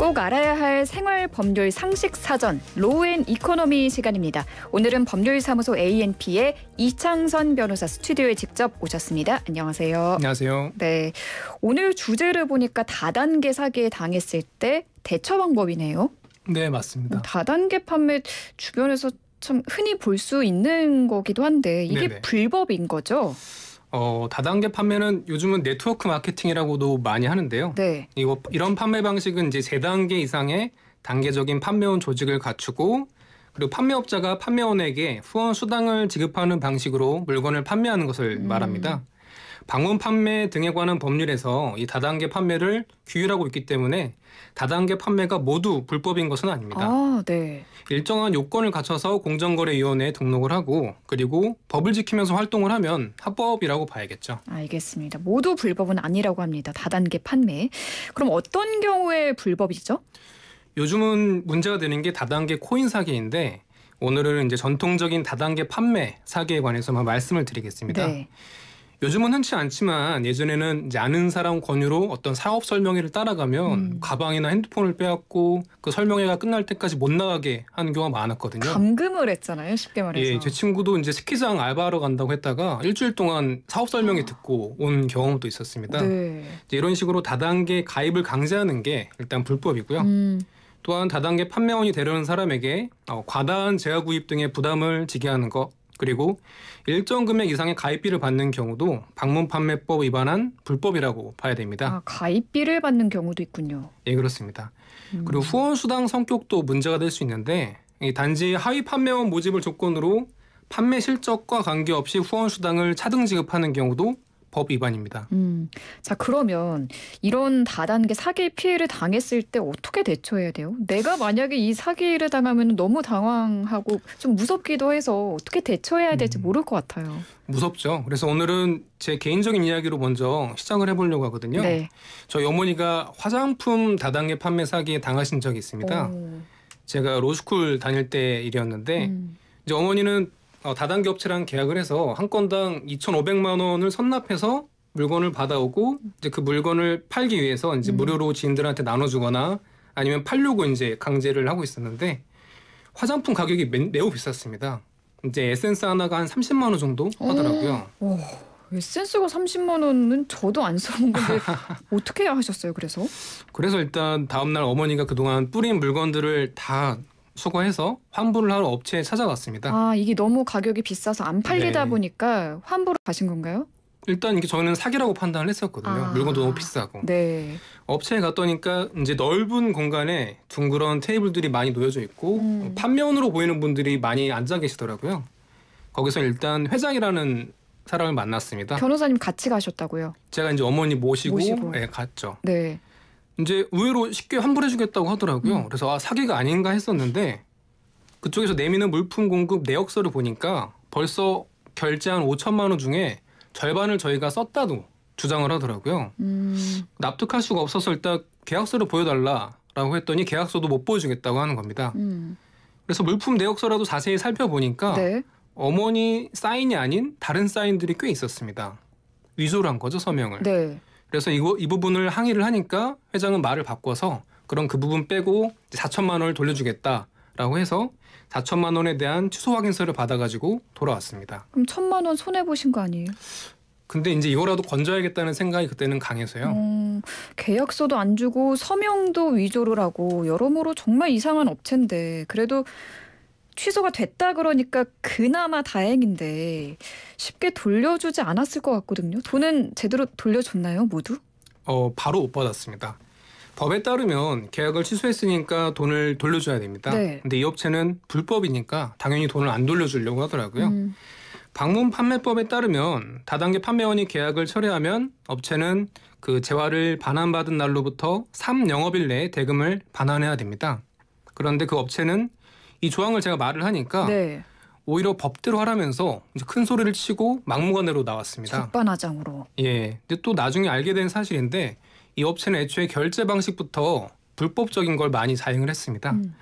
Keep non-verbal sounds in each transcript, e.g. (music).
꼭 알아야 할 생활 법률 상식 사전 로우앤 이코노미 시간입니다. 오늘은 법률사무소 ANP의 이창선 변호사 스튜디오에 직접 오셨습니다. 안녕하세요. 안녕하세요. 네. 오늘 주제를 보니까 다단계 사기에 당했을 때 대처 방법이네요. 네, 맞습니다. 음, 다단계 판매 주변에서 참 흔히 볼 수 있는 거기도 한데 이게 네네. 불법인 거죠? 어, 다단계 판매는 요즘은 네트워크 마케팅이라고도 많이 하는데요. 네. 이거 이런 판매 방식은 이제 재단계 이상의 단계적인 판매원 조직을 갖추고 그리고 판매업자가 판매원에게 후원 수당을 지급하는 방식으로 물건을 판매하는 것을 음. 말합니다. 방문 판매 등에 관한 법률에서 이 다단계 판매를 규율하고 있기 때문에 다단계 판매가 모두 불법인 것은 아닙니다. 아, 네. 일정한 요건을 갖춰서 공정거래위원회에 등록을 하고 그리고 법을 지키면서 활동을 하면 합법이라고 봐야겠죠. 알겠습니다. 모두 불법은 아니라고 합니다. 다단계 판매. 그럼 어떤 경우에 불법이죠? 요즘은 문제가 되는 게 다단계 코인 사기인데 오늘은 이제 전통적인 다단계 판매 사기에 관해서만 말씀을 드리겠습니다. 네. 요즘은 흔치 않지만 예전에는 이제 아는 사람 권유로 어떤 사업 설명회를 따라가면 음. 가방이나 핸드폰을 빼앗고 그 설명회가 끝날 때까지 못 나가게 하는 경우가 많았거든요. 감금을 했잖아요, 쉽게 말해서. 예, 제 친구도 이제 스키장 알바하러 간다고 했다가 일주일 동안 사업 설명회 아. 듣고 온 경험도 있었습니다. 네. 이런 식으로 다단계 가입을 강제하는 게 일단 불법이고요. 음. 또한 다단계 판매원이 되려는 사람에게 어, 과다한 재화 구입 등의 부담을 지게 하는 것 그리고 일정 금액 이상의 가입비를 받는 경우도 방문 판매법 위반한 불법이라고 봐야 됩니다. 아, 가입비를 받는 경우도 있군요. 예, 그렇습니다. 음. 그리고 후원 수당 성격도 문제가 될 수 있는데 단지 하위 판매원 모집을 조건으로 판매 실적과 관계없이 후원 수당을 차등 지급하는 경우도 법 위반입니다. 음, 자 그러면 이런 다단계 사기 피해를 당했을 때 어떻게 대처해야 돼요? 내가 만약에 이 사기를 당하면 너무 당황하고 좀 무섭기도 해서 어떻게 대처해야 될지 음. 모를 것 같아요. 무섭죠. 그래서 오늘은 제 개인적인 이야기로 먼저 시작을 해보려고 하거든요. 네. 저희 어머니가 화장품 다단계 판매 사기에 당하신 적이 있습니다. 오. 제가 로스쿨 다닐 때 일이었는데 음. 이제 어머니는 어, 다단계 업체랑 계약을 해서 한 건당 2,500만 원을 선납해서 물건을 받아오고 이제 그 물건을 팔기 위해서 이제 음. 무료로 지인들한테 나눠주거나 아니면 팔려고 이제 강제를 하고 있었는데 화장품 가격이 매, 우 비쌌습니다. 이제 에센스 하나가 한 30만 원 정도 하더라고요. 오, 오, 에센스가 30만 원은 저도 안 써본 건데 (laughs) 어떻게 하셨어요? 그래서? 그래서 일단 다음 날 어머니가 그동안 뿌린 물건들을 다 수거해서 환불을 하러 업체에 찾아갔습니다. 아, 이게 너무 가격이 비싸서 안 팔리다 네. 보니까 환불을 가신 건가요? 일단 이게 저는 사기라고 판단을 했었거든요. 아, 물건도 너무 비싸고. 네. 업체에 갔더니까 이제 넓은 공간에 둥그런 테이블들이 많이 놓여져 있고 음. 판면으로 보이는 분들이 많이 앉아 계시더라고요. 거기서 일단 회장이라는 사람을 만났습니다. 변호사님 같이 가셨다고요? 제가 이제 어머니 모시고, 모시고. 예, 갔죠. 네. 이제 의외로 쉽게 환불해주겠다고 하더라고요. 음. 그래서 아 사기가 아닌가 했었는데 그쪽에서 내미는 물품 공급 내역서를 보니까 벌써 결제한 5천만 원 중에 절반을 저희가 썼다도 주장을 하더라고요. 음. 납득할 수가 없어서 일단 계약서를 보여달라라고 했더니 계약서도 못 보여주겠다고 하는 겁니다. 음. 그래서 물품 내역서라도 자세히 살펴보니까 네. 어머니 사인이 아닌 다른 사인들이 꽤 있었습니다. 위조를 한 거죠 서명을. 네. 그래서 이거, 이 부분을 항의를 하니까 회장은 말을 바꿔서 그럼 그 부분 빼고 4천만 원을 돌려주겠다라고 해서 4천만 원에 대한 취소 확인서를 받아가지고 돌아왔습니다. 그럼 천만 원 손해 보신 거 아니에요? 근데 이제 이거라도 건져야겠다는 생각이 그때는 강해서요. 음, 계약서도 안 주고 서명도 위조로라고 여러모로 정말 이상한 업체인데 그래도 취소가 됐다 그러니까 그나마 다행인데 쉽게 돌려주지 않았을 것 같거든요. 돈은 제대로 돌려줬나요, 모두? 어, 바로 못 받았습니다. 법에 따르면 계약을 취소했으니까 돈을 돌려줘야 됩니다. 네. 근데 이 업체는 불법이니까 당연히 돈을 안 돌려주려고 하더라고요. 음. 방문 판매법에 따르면 다단계 판매원이 계약을 철회하면 업체는 그 재화를 반환받은 날로부터 3영업일 내에 대금을 반환해야 됩니다. 그런데 그 업체는 이 조항을 제가 말을 하니까 네. 오히려 법대로 하라면서 이제 큰 소리를 치고 막무가내로 나왔습니다. 적반하장으로. 예. 근데 또 나중에 알게 된 사실인데 이 업체는 애초에 결제 방식부터 불법적인 걸 많이 자행을 했습니다. 음.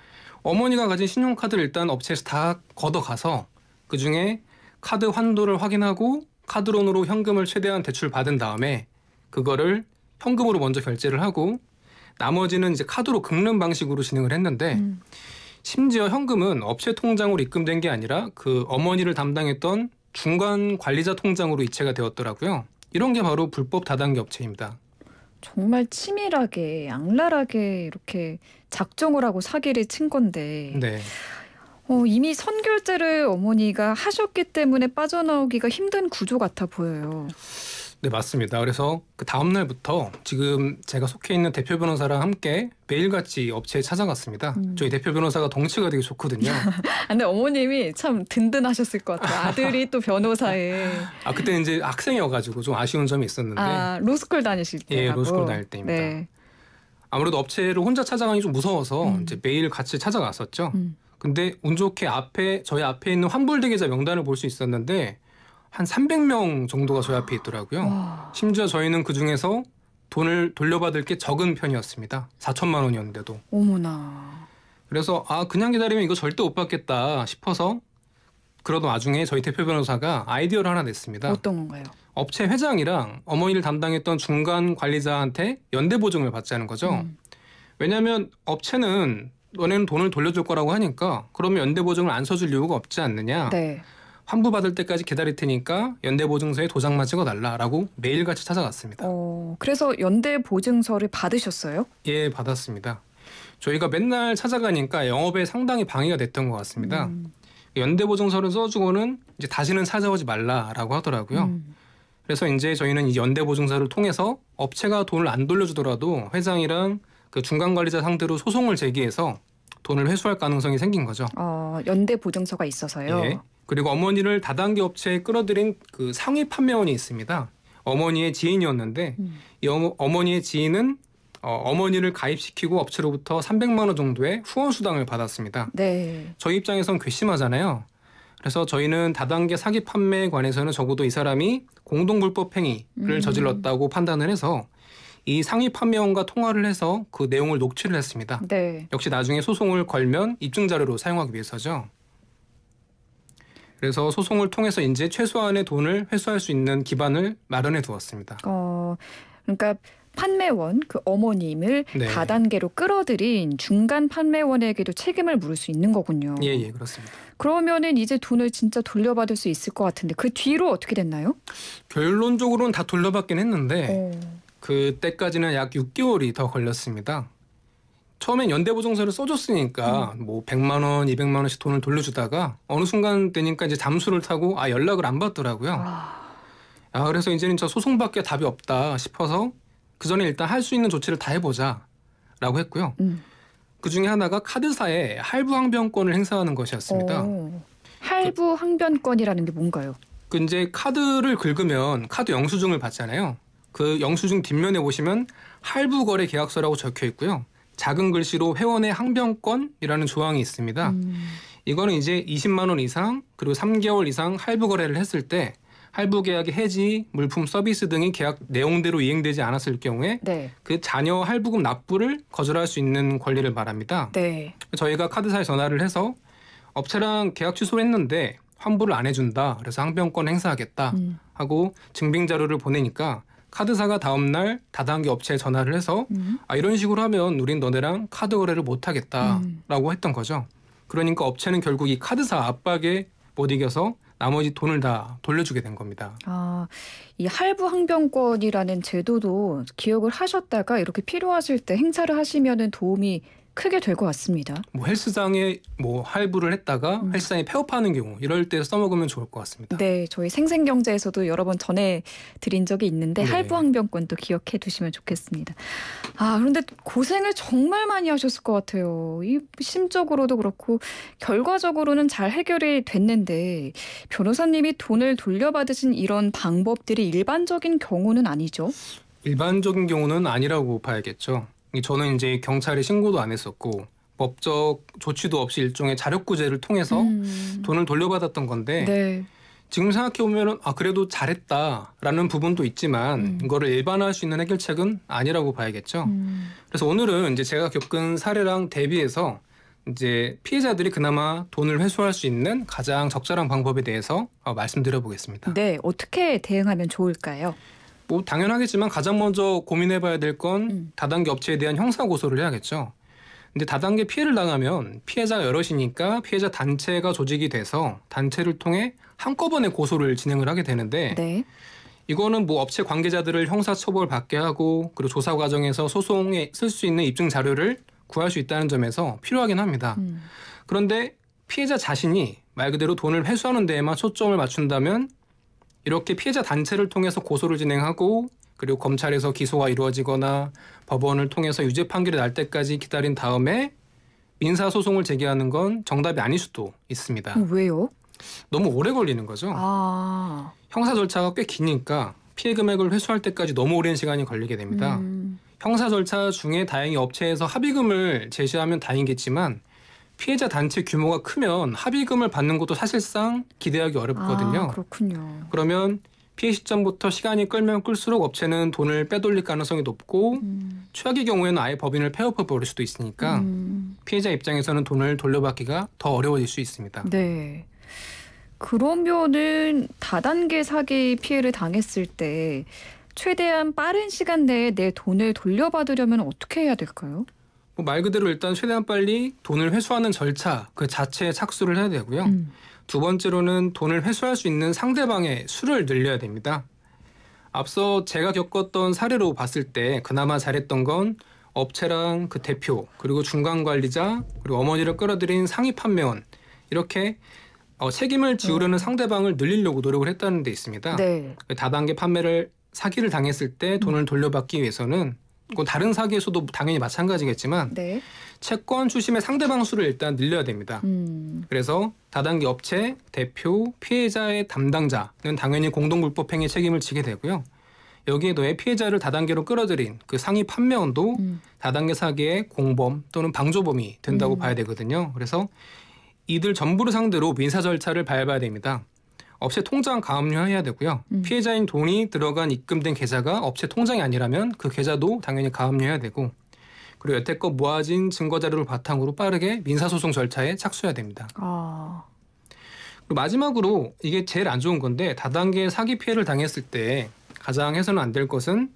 어머니가 가진 신용카드를 일단 업체에서 다 걷어가서 그중에 카드 환도를 확인하고 카드론으로 현금을 최대한 대출 받은 다음에 그거를 현금으로 먼저 결제를 하고 나머지는 이제 카드로 긁는 방식으로 진행을 했는데 음. 심지어 현금은 업체 통장으로 입금된 게 아니라 그 어머니를 담당했던 중간 관리자 통장으로 이체가 되었더라고요. 이런 게 바로 불법 다단계 업체입니다. 정말 치밀하게 양랄하게 이렇게 작정을 하고 사기를 친 건데 네. 어, 이미 선결제를 어머니가 하셨기 때문에 빠져나오기가 힘든 구조 같아 보여요. 네, 맞습니다. 그래서 그 다음 날부터 지금 제가 속해 있는 대표 변호사랑 함께 매일같이 업체에 찾아갔습니다. 음. 저희 대표 변호사가 덩치가 되게 좋거든요. (laughs) 아, 근데 어머님이 참 든든하셨을 것 같아요. 아들이 또 변호사에. (laughs) 아, 그때 이제 학생이어가지고 좀 아쉬운 점이 있었는데. 아, 로스쿨 다니실 때. 예, 로스쿨 다닐 때입니다. 네. 아무래도 업체를 혼자 찾아가기 좀 무서워서 음. 이제 매일 같이 찾아갔었죠. 음. 근데 운 좋게 앞에 저희 앞에 있는 환불 대기자 명단을 볼 수 있었는데 한 300명 정도가 저희 앞에 있더라고요. 와. 심지어 저희는 그 중에서 돈을 돌려받을 게 적은 편이었습니다. 4천만 원이었는데도. 어머나. 그래서 아 그냥 기다리면 이거 절대 못 받겠다 싶어서 그러던 와중에 저희 대표 변호사가 아이디어를 하나 냈습니다. 어떤 건가요? 업체 회장이랑 어머니를 담당했던 중간 관리자한테 연대 보증을 받자는 거죠. 음. 왜냐하면 업체는 너네는 돈을 돌려줄 거라고 하니까 그러면 연대 보증을 안 써줄 이유가 없지 않느냐. 네. 환불받을 때까지 기다릴 테니까 연대보증서에 도장만 찍어달라라고 매일같이 찾아갔습니다. 어, 그래서 연대보증서를 받으셨어요? 예, 받았습니다. 저희가 맨날 찾아가니까 영업에 상당히 방해가 됐던 것 같습니다. 음. 연대보증서를 써주고는 이제 다시는 찾아오지 말라라고 하더라고요. 음. 그래서 이제 저희는 이 연대보증서를 통해서 업체가 돈을 안 돌려주더라도 회장이랑 그 중간 관리자 상대로 소송을 제기해서 돈을 회수할 가능성이 생긴 거죠. 어, 연대보증서가 있어서요. 예. 그리고 어머니를 다단계 업체에 끌어들인 그 상위 판매원이 있습니다. 어머니의 지인이었는데 음. 이 어머, 니의 지인은 어, 머니를 가입시키고 업체로부터 300만 원 정도의 후원 수당을 받았습니다. 네. 저희 입장에선 괘씸하잖아요. 그래서 저희는 다단계 사기 판매에 관해서는 적어도 이 사람이 공동 불법 행위를 음. 저질렀다고 판단을 해서 이 상위 판매원과 통화를 해서 그 내용을 녹취를 했습니다. 네. 역시 나중에 소송을 걸면 입증 자료로 사용하기 위해서죠. 그래서 소송을 통해서 이제 최소한의 돈을 회수할 수 있는 기반을 마련해 두었습니다. 어, 그러니까 판매원 그 어머님을 네. 다단계로 끌어들인 중간 판매원에게도 책임을 물을 수 있는 거군요. 예, 예, 그렇습니다. 그러면은 이제 돈을 진짜 돌려받을 수 있을 것 같은데 그 뒤로 어떻게 됐나요? 결론적으로는 다 돌려받긴 했는데 오. 어. 그때까지는 약 6개월이 더 걸렸습니다. 처음엔 연대보증서를 써줬으니까 음. 뭐 100만 원, 200만 원씩 돈을 돌려주다가 어느 순간 되니까 이제 잠수를 타고 아 연락을 안 받더라고요. 아. 아, 그래서 이제는 저 소송밖에 답이 없다 싶어서 그 전에 일단 할 수 있는 조치를 다 해보자라고 했고요. 음. 그 중에 하나가 카드사에 할부 항변권을 행사하는 것이었습니다. 오. 할부 항변권이라는 게 뭔가요? 그 이제 카드를 긁으면 카드 영수증을 받잖아요. 그 영수증 뒷면에 보시면 할부 거래 계약서라고 적혀 있고요. 작은 글씨로 회원의 항변권이라는 조항이 있습니다. 음. 이거는 이제 20만 원 이상 그리고 3개월 이상 할부 거래를 했을 때 할부 계약의 해지, 물품 서비스 등이 계약 내용대로 이행되지 않았을 경우에 네. 그 자녀 할부금 납부를 거절할 수 있는 권리를 말합니다. 네. 저희가 카드사에 전화를 해서 업체랑 계약 취소했는데 를 환불을 안 해준다. 그래서 항변권 행사하겠다 음. 하고 증빙 자료를 보내니까 카드사가 다음날 다단계 업체에 전화를 해서 음. 아 이런 식으로 하면 우린 너네랑 카드 거래를 못 하겠다라고 음. 했던 거죠. 그러니까 업체는 결국 이 카드사 압박에 못 이겨서 나머지 돈을 다 돌려주게 된 겁니다. 아, 이 할부 항변권이라는 제도도 기억을 하셨다가 이렇게 필요하실 때 행사를 하시면은 도움이 크게 될 것 같습니다. 뭐 헬스장에 뭐 할부를 했다가 음. 헬스장에 폐업하는 경우 이럴 때 써먹으면 좋을 것 같습니다. 네, 저희 생생경제에서도 여러 번 전해 드린 적이 있는데 네. 할부 항변권도 기억해 두시면 좋겠습니다. 아 그런데 고생을 정말 많이 하셨을 것 같아요. 이 심적으로도 그렇고 결과적으로는 잘 해결이 됐는데 변호사님이 돈을 돌려받으신 이런 방법들이 일반적인 경우는 아니죠? 일반적인 경우는 아니라고 봐야겠죠. 저는 이제 경찰에 신고도 안 했었고 법적 조치도 없이 일종의 자력구제를 통해서 음. 돈을 돌려받았던 건데 네. 지금 생각해 보면은 아 그래도 잘했다라는 부분도 있지만 음. 이거를 일반화할 수 있는 해결책은 아니라고 봐야겠죠. 음. 그래서 오늘은 이제 제가 겪은 사례랑 대비해서 이제 피해자들이 그나마 돈을 회수할 수 있는 가장 적절한 방법에 대해서 어, 말씀드려 보겠습니다. 네, 어떻게 대응하면 좋을까요? 뭐 당연하겠지만 가장 먼저 고민해봐야 될건 음. 다단계 업체에 대한 형사 고소를 해야겠죠. 근데 다단계 피해를 당하면 피해자가 여럿이니까 피해자 단체가 조직이 돼서 단체를 통해 한꺼번에 고소를 진행을 하게 되는데 네. 이거는 뭐 업체 관계자들을 형사처벌 받게 하고 그리고 조사 과정에서 소송에 쓸 수 있는 입증 자료를 구할 수 있다는 점에서 필요하긴 합니다. 음. 그런데 피해자 자신이 말 그대로 돈을 회수하는 데에만 초점을 맞춘다면 이렇게 피해자 단체를 통해서 고소를 진행하고 그리고 검찰에서 기소가 이루어지거나 법원을 통해서 유죄 판결이 날 때까지 기다린 다음에 민사 소송을 제기하는 건 정답이 아닐 수도 있습니다. 어, 왜요? 너무 오래 걸리는 거죠. 아... 형사 절차가 꽤 기니까 피해 금액을 회수할 때까지 너무 오랜 시간이 걸리게 됩니다. 음... 형사 절차 중에 다행히 업체에서 합의금을 제시하면 다행이겠지만 피해자 단체 규모가 크면 합의금을 받는 것도 사실상 기대하기 어렵거든요. 아, 그렇군요. 그러면 피해 시점부터 시간이 끌면 끌수록 업체는 돈을 빼돌릴 가능성이 높고 음. 최악의 경우에는 아예 법인을 폐업해 버릴 수도 있으니까 음. 피해자 입장에서는 돈을 돌려받기가 더 어려워질 수 있습니다. 네. 그러면은 다단계 사기 피해를 당했을 때 최대한 빠른 시간 내에 내 돈을 돌려받으려면 어떻게 해야 될까요? 그 말 그대로 일단 최대한 빨리 돈을 회수하는 절차 그 자체에 착수를 해야 되고요. 음. 두 번째로는 돈을 회수할 수 있는 상대방의 수를 늘려야 됩니다. 앞서 제가 겪었던 사례로 봤을 때 그나마 잘했던 건 업체랑 그 대표 그리고 중간 관리자 그리고 어머니를 끌어들인 상위 판매원 이렇게 어, 책임을 지우려는 음. 상대방을 늘리려고 노력을 했다는 데 있습니다. 네. 그 다단계 판매를 사기를 당했을 때 돈을 돌려받기 위해서는 건 다른 사기에서도 당연히 마찬가지겠지만 네. 채권 추심의 상대방 수를 일단 늘려야 됩니다. 음. 그래서 다단계 업체, 대표, 피해자의 담당자는 당연히 공동불법행위 책임을 지게 되고요. 여기에 더해 피해자를 다단계로 끌어들인 그 상위 판매원도 음. 다단계 사기의 공범 또는 방조범이 된다고 음. 봐야 되거든요. 그래서 이들 전부를 상대로 민사 절차를 밟아야 됩니다. 업체 통장 가압류해야 되고요. 음. 피해자인 돈이 들어간 입금된 계좌가 업체 통장이 아니라면 그 계좌도 당연히 가압류해야 되고 그리고 여태껏 모아진 증거 자료를 바탕으로 빠르게 민사소송 절차에 착수해야 됩니다. 아. 그리고 마지막으로 이게 제일 안 좋은 건데 다단계 사기 피해를 당했을 때 가장 해서는 안 될 것은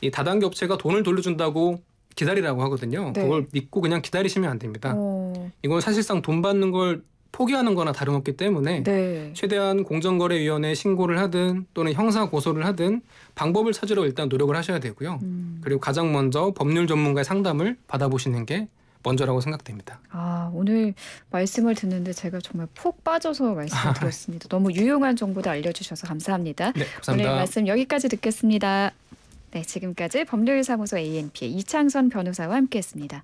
이 다단계 업체가 돈을 돌려준다고 기다리라고 하거든요. 네. 그걸 믿고 그냥 기다리시면 안 됩니다. 오. 어. 이건 사실상 돈 받는 걸 포기하는 거나 다름없기 때문에 네. 최대한 공정거래위원회에 신고를 하든 또는 형사 고소를 하든 방법을 찾으러 일단 노력을 하셔야 되고요. 음. 그리고 가장 먼저 법률 전문가의 상담을 받아보시는 게 먼저라고 생각됩니다. 아 오늘 말씀을 듣는데 제가 정말 푹 빠져서 말씀을 들었습니다. 아. 너무 유용한 정보도 알려주셔서 감사합니다. 네, 감사합니다. 오늘 말씀 여기까지 듣겠습니다. 네 지금까지 법률사무소 a n p 이창선 변호사와 함께했습니다.